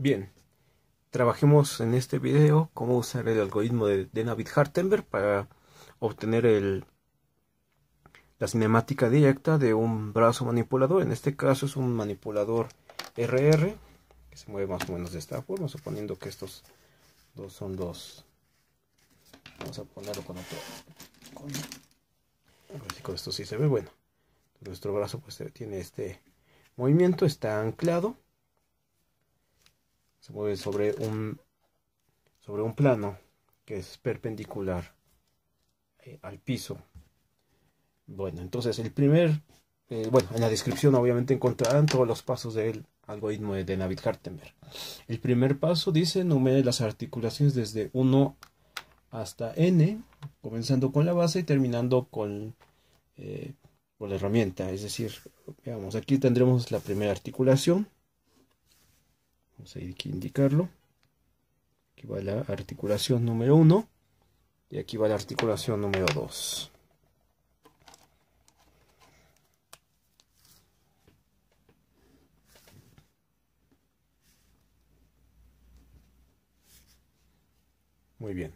Bien, trabajemos en este video cómo usar el algoritmo de, David Hartenberg para obtener el, la cinemática directa de un brazo manipulador. En este caso es un manipulador RR que se mueve más o menos de esta forma, suponiendo que estos dos son dos. Vamos a ponerlo con otro. Con, con esto sí se ve bueno. Nuestro brazo pues, tiene este movimiento, está anclado se mueve sobre un, sobre un plano que es perpendicular eh, al piso. Bueno, entonces el primer, eh, bueno, en la descripción obviamente encontrarán todos los pasos del algoritmo de David Hartenberg. El primer paso dice numere las articulaciones desde 1 hasta n, comenzando con la base y terminando con, eh, con la herramienta. Es decir, veamos, aquí tendremos la primera articulación, Vamos a ir a indicarlo. Aquí va la articulación número 1 y aquí va la articulación número 2. Muy bien.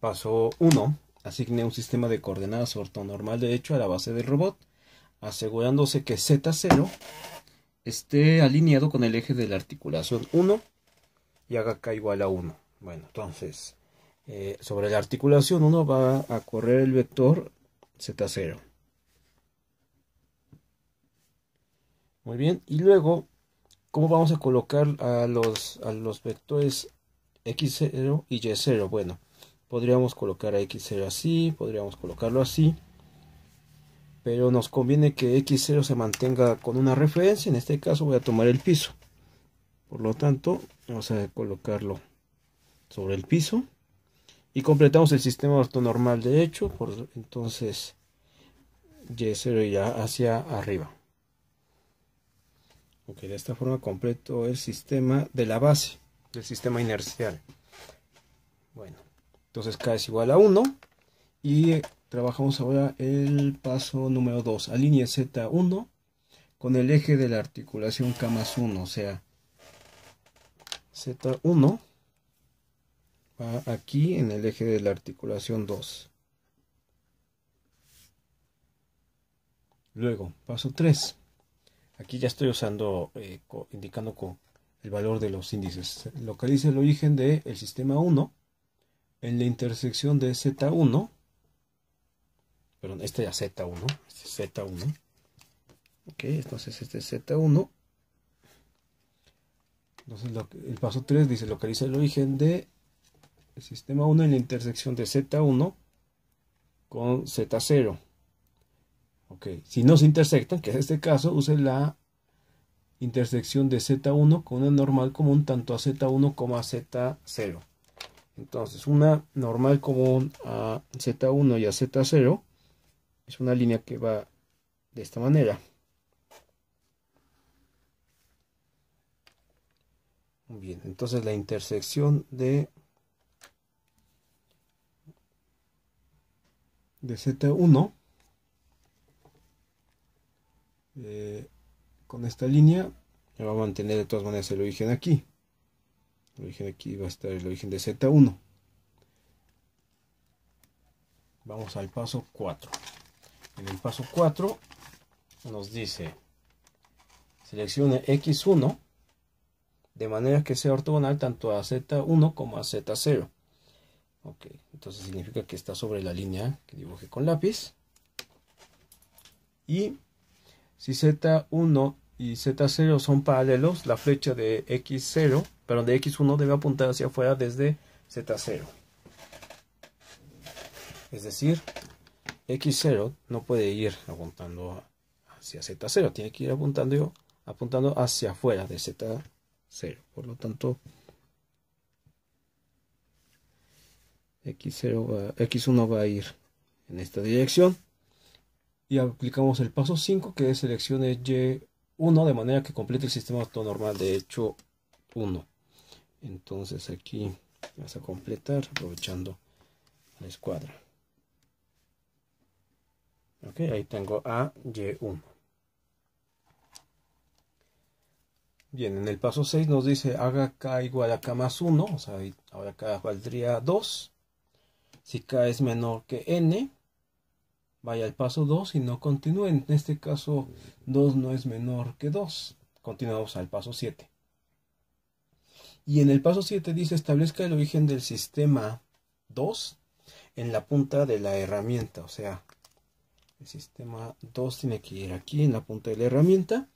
Paso 1. Asigne un sistema de coordenadas ortonormal derecho a la base del robot, asegurándose que Z0 esté alineado con el eje de la articulación 1 y haga K igual a 1. Bueno, entonces, eh, sobre la articulación 1 va a correr el vector Z0. Muy bien, y luego, ¿cómo vamos a colocar a los, a los vectores X0 y Y0? Bueno, podríamos colocar a X0 así, podríamos colocarlo así pero nos conviene que x0 se mantenga con una referencia, en este caso voy a tomar el piso. Por lo tanto, vamos a colocarlo sobre el piso y completamos el sistema ortonormal de hecho, por, entonces y0 ya hacia arriba. Ok, de esta forma completo el sistema de la base, del sistema inercial. Bueno, entonces K es igual a 1 y Trabajamos ahora el paso número 2. Alinea Z1 con el eje de la articulación K más 1, o sea, Z1 va aquí en el eje de la articulación 2. Luego, paso 3. Aquí ya estoy usando, eh, indicando con el valor de los índices. Localice el origen del sistema 1 en la intersección de Z1 Perdón, este es Z1. es Z1. Ok, entonces este es Z1. Entonces el paso 3 dice localiza el origen de el sistema 1 en la intersección de Z1 con Z0. Ok, si no se intersectan, que es este caso, use la intersección de Z1 con una normal común tanto a Z1 como a Z0. Entonces, una normal común a Z1 y a Z0 es una línea que va de esta manera. Bien, entonces la intersección de, de Z1 eh, con esta línea va a mantener de todas maneras el origen aquí. El origen aquí va a estar el origen de Z1. Vamos al paso 4. En el paso 4 nos dice, seleccione X1 de manera que sea ortogonal tanto a Z1 como a Z0. Ok, entonces significa que está sobre la línea que dibuje con lápiz. Y si Z1 y Z0 son paralelos, la flecha de X0, perdón, de X1 debe apuntar hacia afuera desde Z0. Es decir, X0 no puede ir apuntando hacia Z0, tiene que ir apuntando, apuntando hacia afuera de Z0. Por lo tanto, x 1 va a ir en esta dirección. Y aplicamos el paso 5 que es seleccione Y1 de manera que complete el sistema autonormal de hecho 1. Entonces aquí vas a completar aprovechando la escuadra. Ok, ahí tengo A, Y1. Bien, en el paso 6 nos dice haga K igual a K más 1, o sea, ahora K valdría 2. Si K es menor que N, vaya al paso 2 y no continúe. En este caso, 2 no es menor que 2. Continuamos al paso 7. Y en el paso 7 dice establezca el origen del sistema 2 en la punta de la herramienta, o sea, el sistema 2 tiene que ir aquí en la punta de la herramienta.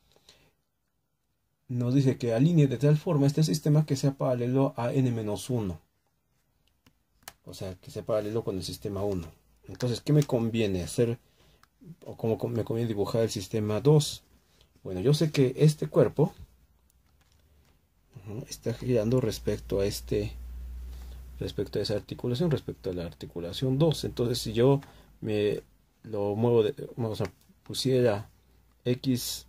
Nos dice que alinee de tal forma este sistema que sea paralelo a n-1. O sea, que sea paralelo con el sistema 1. Entonces, ¿qué me conviene hacer? O cómo me conviene dibujar el sistema 2. Bueno, yo sé que este cuerpo está girando respecto a este respecto a esa articulación, respecto a la articulación 2. Entonces, si yo me lo muevo, de, o sea, pusiera X2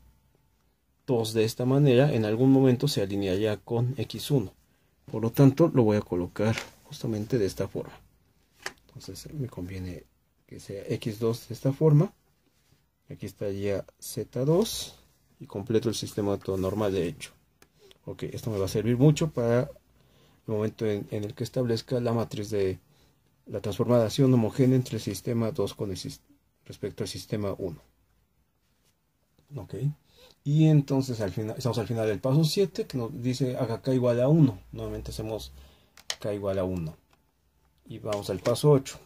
de esta manera, en algún momento se alinearía con X1. Por lo tanto, lo voy a colocar justamente de esta forma. Entonces me conviene que sea X2 de esta forma. Aquí estaría Z2 y completo el sistema todo normal de hecho. Ok, esto me va a servir mucho para el momento en, en el que establezca la matriz de la transformación homogénea entre el sistema 2 con el sistema respecto al sistema 1. ¿Ok? Y entonces al final, estamos al final del paso 7 que nos dice haga k igual a 1. Nuevamente hacemos k igual a 1. Y vamos al paso 8.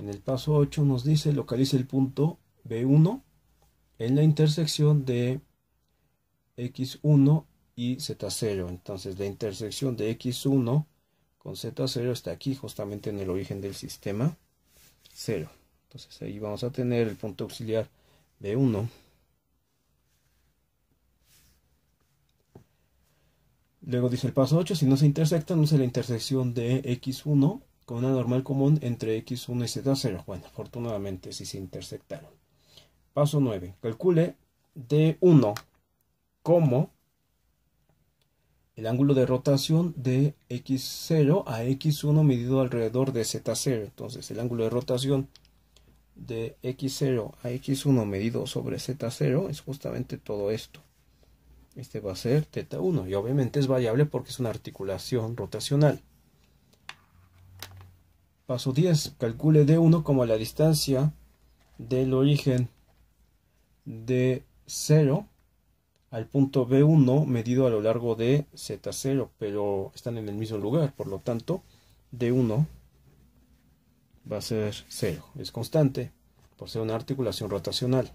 En el paso 8 nos dice localice el punto B1 en la intersección de X1 y Z0. Entonces la intersección de X1 con Z0 está aquí justamente en el origen del sistema 0. Entonces ahí vamos a tener el punto auxiliar B1. Luego dice el paso 8, si no se intersectan, use la intersección de X1 con una normal común entre X1 y Z0. Bueno, afortunadamente sí se intersectaron. Paso 9, calcule D1 como el ángulo de rotación de X0 a X1 medido alrededor de Z0. Entonces el ángulo de rotación de x0 a x1 medido sobre z0 es justamente todo esto. Este va a ser θ1 y obviamente es variable porque es una articulación rotacional. Paso 10. Calcule d1 como la distancia del origen de 0 al punto B1 medido a lo largo de Z0, pero están en el mismo lugar, por lo tanto, D1 va a ser 0. Es constante por ser una articulación rotacional.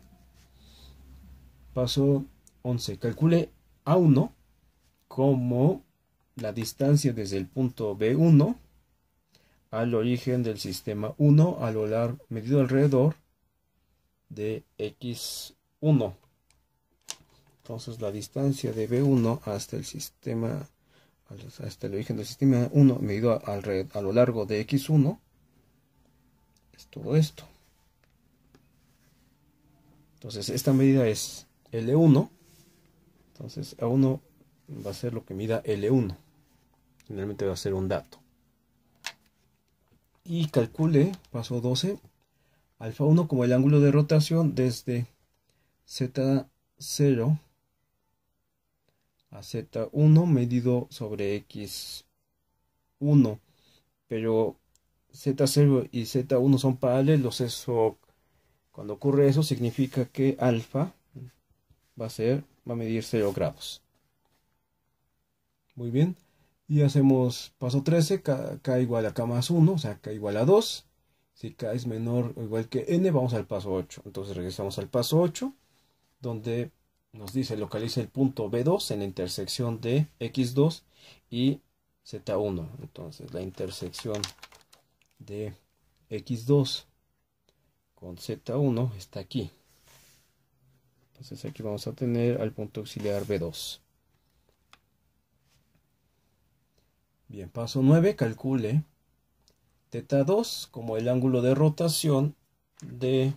Paso 11. Calcule A1 como la distancia desde el punto B1 al origen del sistema 1 a lo largo medido alrededor de X1. Entonces la distancia de B1 hasta el sistema hasta el origen del sistema 1 medido a lo largo de X1 es todo esto. Entonces, esta medida es L1. Entonces, A1 va a ser lo que mida L1. Generalmente va a ser un dato. Y calcule, paso 12, alfa 1 como el ángulo de rotación desde Z0 a Z1 medido sobre X1. Pero Z0 y Z1 son paralelos, eso cuando ocurre eso significa que alfa va a ser va a medir 0 grados. Muy bien. Y hacemos paso 13, K, K, igual a K más 1, o sea, K igual a 2. Si K es menor o igual que N, vamos al paso 8. Entonces regresamos al paso 8, donde nos dice localiza el punto B2 en la intersección de X2 y Z1. Entonces la intersección de x2 con z1 está aquí. Entonces aquí vamos a tener al punto auxiliar B2. Bien, paso 9, calcule teta 2 como el ángulo de rotación de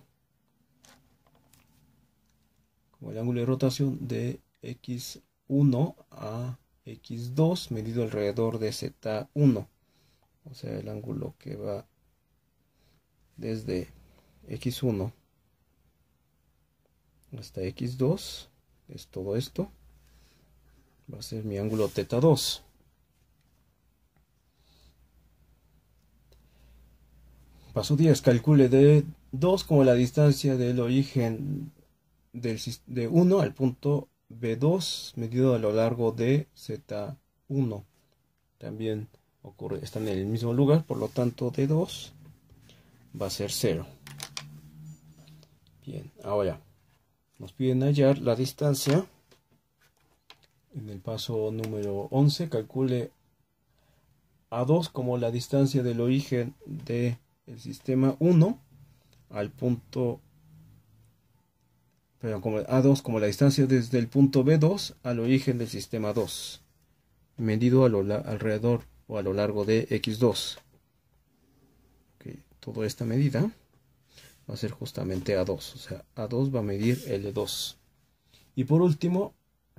como el ángulo de rotación de x1 a x2 medido alrededor de z1 o sea el ángulo que va desde x1 hasta x2 es todo esto va a ser mi ángulo teta 2 paso 10 calcule de 2 como la distancia del origen del, de 1 al punto B2 medido a lo largo de Z1 también están en el mismo lugar, por lo tanto D2 va a ser 0. Bien, ahora nos piden hallar la distancia. En el paso número 11 calcule A2 como la distancia del origen del sistema 1 al punto pero como A2 como la distancia desde el punto B2 al origen del sistema 2 medido alrededor o a lo largo de x2. Okay, toda esta medida va a ser justamente A2, o sea, A2 va a medir L2. E y por último,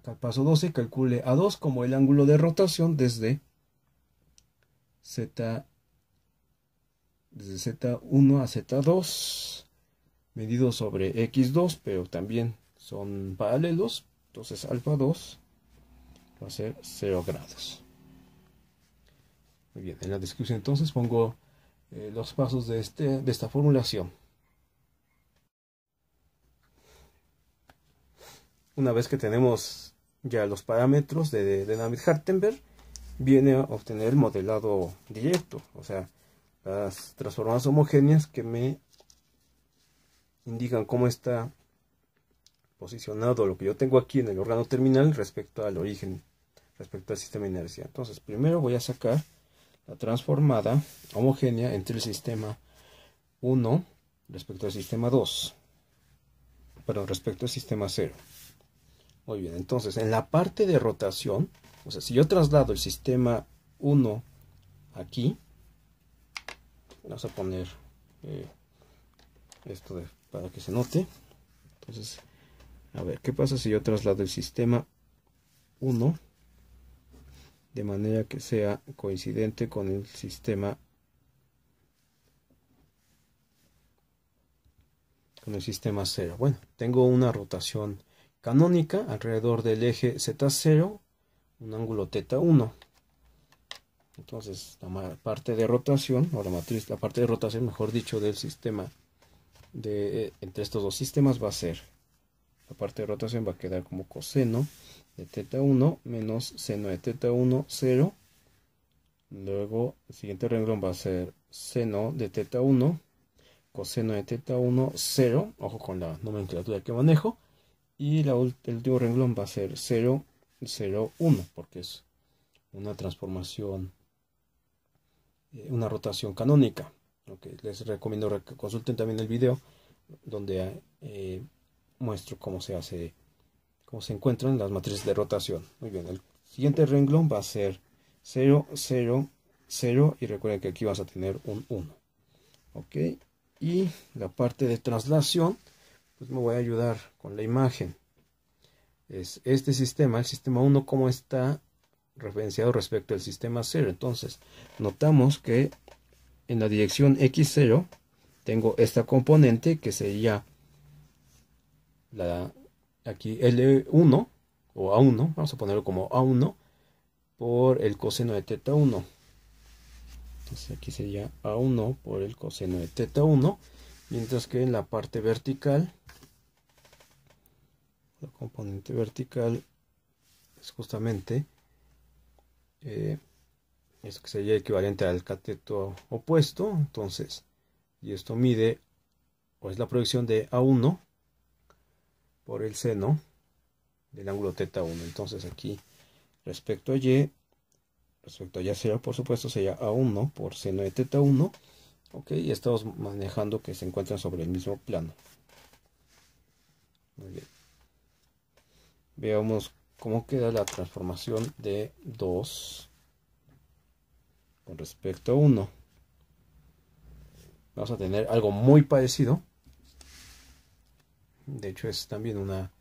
al paso 12, calcule A2 como el ángulo de rotación desde Z desde Z1 a Z2 medido sobre X2, pero también son paralelos, entonces alfa 2 va a ser 0 grados bien, en la descripción entonces pongo eh, los pasos de, este, de esta formulación. Una vez que tenemos ya los parámetros de, de hartenberg viene a obtener el modelado directo, o sea, las transformadas homogéneas que me indican cómo está posicionado lo que yo tengo aquí en el órgano terminal respecto al origen, respecto al sistema de inercia. Entonces, primero voy a sacar transformada homogénea entre el sistema 1 respecto al sistema 2. Perdón, respecto al sistema 0. Muy bien, entonces en la parte de rotación, o sea, si yo traslado el sistema 1 aquí, vamos a poner eh, esto para que se note. Entonces, a ver, ¿qué pasa si yo traslado el sistema 1 de manera que sea coincidente con el sistema con el sistema 0. Bueno, tengo una rotación canónica alrededor del eje Z0, un ángulo teta 1 Entonces, la parte de rotación, o la matriz, la parte de rotación, mejor dicho, del sistema, de, eh, entre estos dos sistemas va a ser, la parte de rotación va a quedar como coseno de teta 1 menos seno de teta 1 0. Luego el siguiente renglón va a ser seno de teta 1 coseno de teta 1 0. Ojo con la nomenclatura que manejo. Y la, el último renglón va a ser 0, 0, 1, porque es una transformación, eh, una rotación canónica. les recomiendo que consulten también el video donde eh, muestro cómo se hace como se encuentran las matrices de rotación. Muy bien, el siguiente renglón va a ser 0, 0, 0 y recuerden que aquí vas a tener un 1. Ok, y la parte de traslación, pues me voy a ayudar con la imagen. Es este sistema, el sistema 1, cómo está referenciado respecto al sistema 0. Entonces, notamos que en la dirección x0 tengo esta componente que sería la aquí L1 o A1, vamos a ponerlo como A1 por el coseno de teta 1. Entonces aquí sería A1 por el coseno de teta 1, mientras que en la parte vertical, la componente vertical es justamente eh, que sería equivalente al cateto opuesto, entonces, y esto mide, o es la proyección de A1 por el seno del ángulo teta 1. Entonces aquí respecto a y, respecto a y por supuesto sería a1 por seno de teta 1. Ok, y estamos manejando que se encuentran sobre el mismo plano. Muy bien. Veamos cómo queda la transformación de 2 con respecto a 1. Vamos a tener algo muy parecido de hecho, es también una.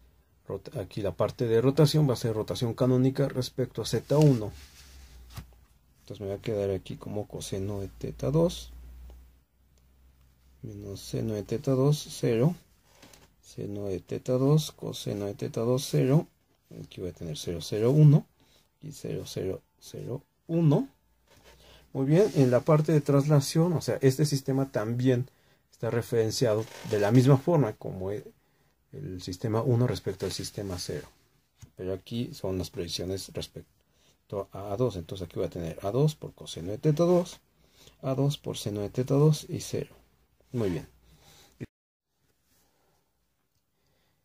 Aquí la parte de rotación va a ser rotación canónica respecto a Z1. Entonces me voy a quedar aquí como coseno de teta 2. Menos seno de teta 2, 0. Seno de teta 2, coseno de teta 2, 0. Aquí voy a tener 0, 0, 1. Y 0, 0, 0, 1. Muy bien, en la parte de traslación, o sea, este sistema también está referenciado de la misma forma como e-, el sistema 1 respecto al sistema 0. Pero aquí son las proyecciones respecto a A2. Entonces aquí voy a tener A2 por coseno de teta 2, A2 por seno de teta 2 y 0. Muy bien.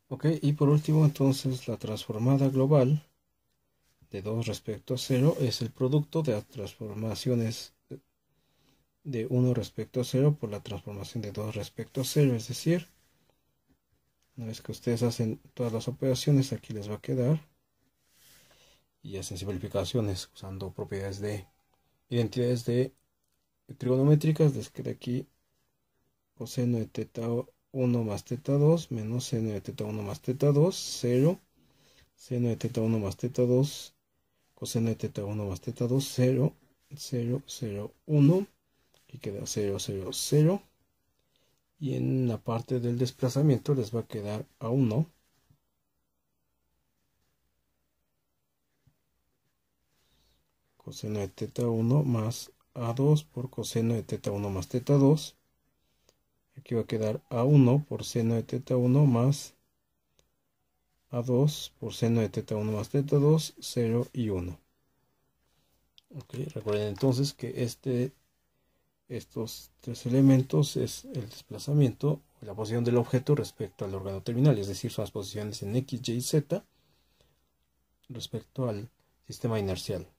Ok, y por último entonces la transformada global de 2 respecto a 0 es el producto de las transformaciones de 1 respecto a 0 por la transformación de 2 respecto a 0, es decir, una vez que ustedes hacen todas las operaciones, aquí les va a quedar. Y hacen simplificaciones usando propiedades de identidades de trigonométricas. Les queda aquí coseno de teta 1 más teta 2 menos seno de teta 1 más teta 2, 0. Seno de teta 1 más teta 2, coseno de teta 1 más teta 2, 0, 0, 0, 1. Y queda 0, 0, 0 y en la parte del desplazamiento les va a quedar a 1 coseno de teta 1 más a2 por coseno de teta 1 más teta 2 aquí va a quedar a1 por seno de teta 1 más a2 por seno de teta 1 más teta 2 0 y 1 ok recuerden entonces que este estos tres elementos es el desplazamiento, la posición del objeto respecto al órgano terminal, es decir, son las posiciones en X, Y, Z respecto al sistema inercial.